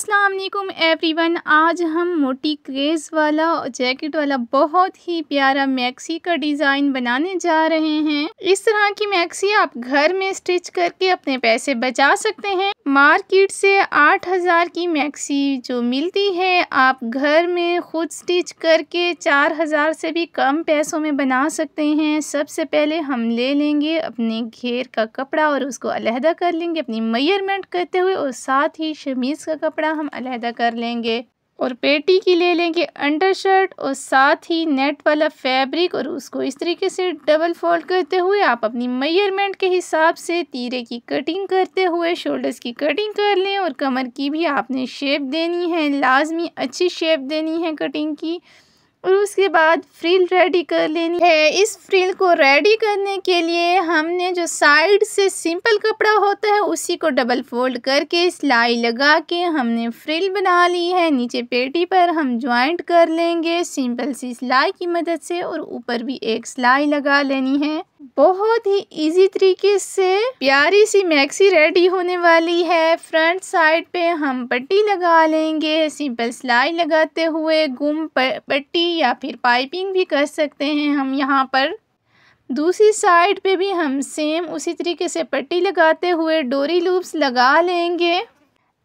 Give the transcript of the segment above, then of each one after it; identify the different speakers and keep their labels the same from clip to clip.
Speaker 1: अस्सलाम वालेकुम एवरीवन आज हम मोटी क्रेज़ वाला और जैकेट वाला बहुत ही प्यारा मैक्सी का डिज़ाइन बनाने जा रहे हैं इस तरह की मैक्सी आप घर में स्टिच करके अपने पैसे बचा सकते हैं मार्केट से आठ हज़ार की मैक्सी जो मिलती है आप घर में ख़ुद स्टिच करके चार हज़ार से भी कम पैसों में बना सकते हैं सबसे पहले हम ले लेंगे अपने घेर का कपड़ा और उसको अलहदा कर लेंगे अपनी मयरमेंट करते हुए और साथ ही शमीज़ का कपड़ा हम अलहदा कर लेंगे और पेटी की ले लेंगे अंडरशर्ट और साथ ही नेट वाला फैब्रिक और उसको इस तरीके से डबल फोल्ड करते हुए आप अपनी मेयरमेंट के हिसाब से तीरे की कटिंग करते हुए शोल्डर्स की कटिंग कर लें और कमर की भी आपने शेप देनी है लाजमी अच्छी शेप देनी है कटिंग की और उसके बाद फ्रिल रेडी कर लेनी है इस फ्रिल को रेडी करने के लिए हमने जो साइड से सिंपल कपड़ा होता है उसी को डबल फोल्ड करके सिलाई लगा के हमने फ्रिल बना ली है नीचे पेटी पर हम ज्वाइंट कर लेंगे सिंपल सी सिलाई की मदद से और ऊपर भी एक सिलाई लगा लेनी है बहुत ही इजी तरीके से प्यारी सी मैक्सी रेडी होने वाली है फ्रंट साइड पे हम पट्टी लगा लेंगे सिंपल सिलाई लगाते हुए गुम पट्टी या फिर पाइपिंग भी कर सकते हैं हम यहाँ पर दूसरी साइड पे भी हम सेम उसी तरीके से पट्टी लगाते हुए डोरी लूप्स लगा लेंगे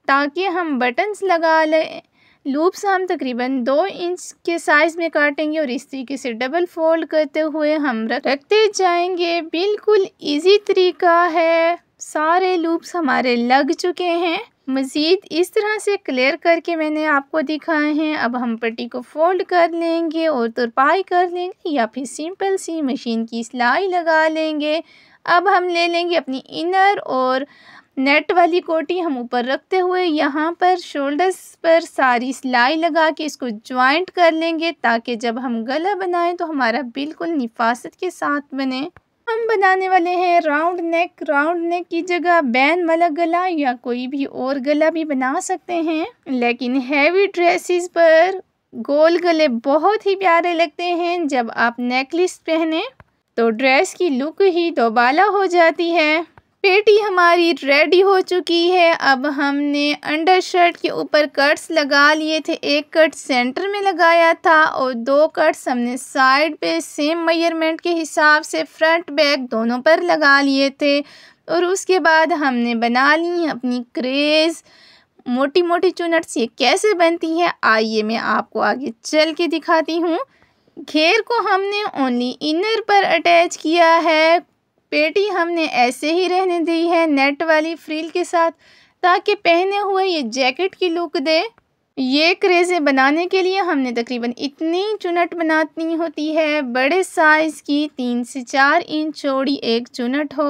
Speaker 1: ताकि हम बटन्स लगा लें लूप्स हम तकरीबन दो इंच के साइज़ में काटेंगे और इस तरीके से डबल फोल्ड करते हुए हम रखते जाएंगे बिल्कुल इजी तरीका है सारे लूप्स हमारे लग चुके हैं मज़ीद इस तरह से क्लियर करके मैंने आपको दिखाए हैं अब हम पट्टी को फोल्ड कर लेंगे और तुरपाई कर लेंगे या फिर सिंपल सी मशीन की सिलाई लगा लेंगे अब हम ले लेंगे अपनी इनर और नेट वाली कोटी हम ऊपर रखते हुए यहाँ पर शोल्डर्स पर सारी सिलाई लगा के इसको ज्वाइंट कर लेंगे ताकि जब हम गला बनाएं तो हमारा बिल्कुल निफासत के साथ बने हम बनाने वाले हैं राउंड नेक राउंड नेक की जगह बैन वाला गला या कोई भी और गला भी बना सकते हैं लेकिन हैवी ड्रेसेस पर गोल गले बहुत ही प्यारे लगते हैं जब आप नेकलेस पहने तो ड्रेस की लुक ही दोबाला तो हो जाती है पेटी हमारी रेडी हो चुकी है अब हमने अंडर शर्ट के ऊपर कट्स लगा लिए थे एक कट सेंटर में लगाया था और दो कट्स हमने साइड पे सेम मेजरमेंट के हिसाब से फ्रंट बैक दोनों पर लगा लिए थे और उसके बाद हमने बना ली अपनी क्रेज़ मोटी मोटी चुनट्स ये कैसे बनती है आइए मैं आपको आगे चल के दिखाती हूँ घेर को हमने ओनली इनर पर अटैच किया है पेटी हमने ऐसे ही रहने दी है नेट वाली फ्रील के साथ ताकि पहने हुए ये जैकेट की लुक दे ये क्रेज़े बनाने के लिए हमने तकरीबन इतनी चुनट बनानी होती है बड़े साइज़ की तीन से चार इंच चौड़ी एक चुनट हो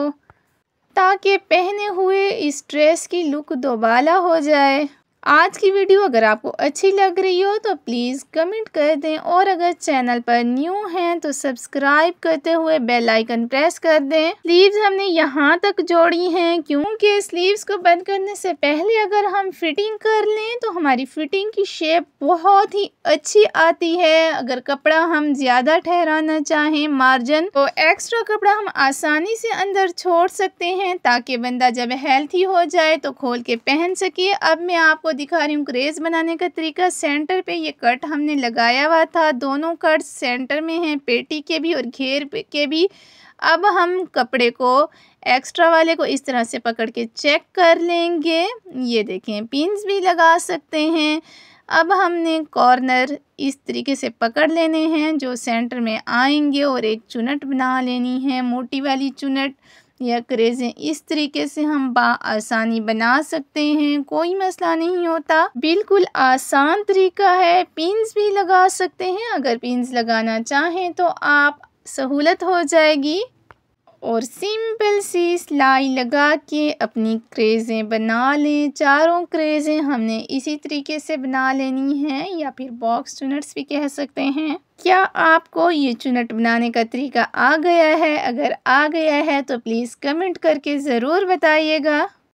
Speaker 1: ताकि पहने हुए इस ड्रेस की लुक दोबाला हो जाए आज की वीडियो अगर आपको अच्छी लग रही हो तो प्लीज़ कमेंट कर दें और अगर चैनल पर न्यू हैं तो सब्सक्राइब करते हुए बेल आइकन प्रेस कर दें स्लीव्स हमने यहाँ तक जोड़ी हैं क्योंकि स्लीव्स को बंद करने से पहले अगर हम फिटिंग कर लें तो हमारी फिटिंग की शेप बहुत ही अच्छी आती है अगर कपड़ा हम ज़्यादा ठहराना चाहें मार्जिन तो एक्स्ट्रा कपड़ा हम आसानी से अंदर छोड़ सकते हैं ताकि बंदा जब हेल्थी हो जाए तो खोल के पहन सके अब मैं आपको दिखा रही हूँ क्रेज बनाने का तरीका सेंटर पे ये कट हमने लगाया हुआ था दोनों कट सेंटर में हैं पेटी के भी और घेर के भी अब हम कपड़े को एक्स्ट्रा वाले को इस तरह से पकड़ के चेक कर लेंगे ये देखें पिंस भी लगा सकते हैं अब हमने कॉर्नर इस तरीके से पकड़ लेने हैं जो सेंटर में आएंगे और एक चुनट बना लेनी है मोटी वाली चुनट या क्रेजें इस तरीके से हम आसानी बना सकते हैं कोई मसला नहीं होता बिल्कुल आसान तरीका है पिंस भी लगा सकते हैं अगर पिंस लगाना चाहें तो आप सहूलत हो जाएगी और सिंपल सी सिलाई लगा के अपनी क्रेज़ें बना लें चारों क्रेज़ें हमने इसी तरीके से बना लेनी है या फिर बॉक्स चुनट्स भी कह सकते हैं क्या आपको ये चुनट बनाने का तरीका आ गया है अगर आ गया है तो प्लीज़ कमेंट करके ज़रूर बताइएगा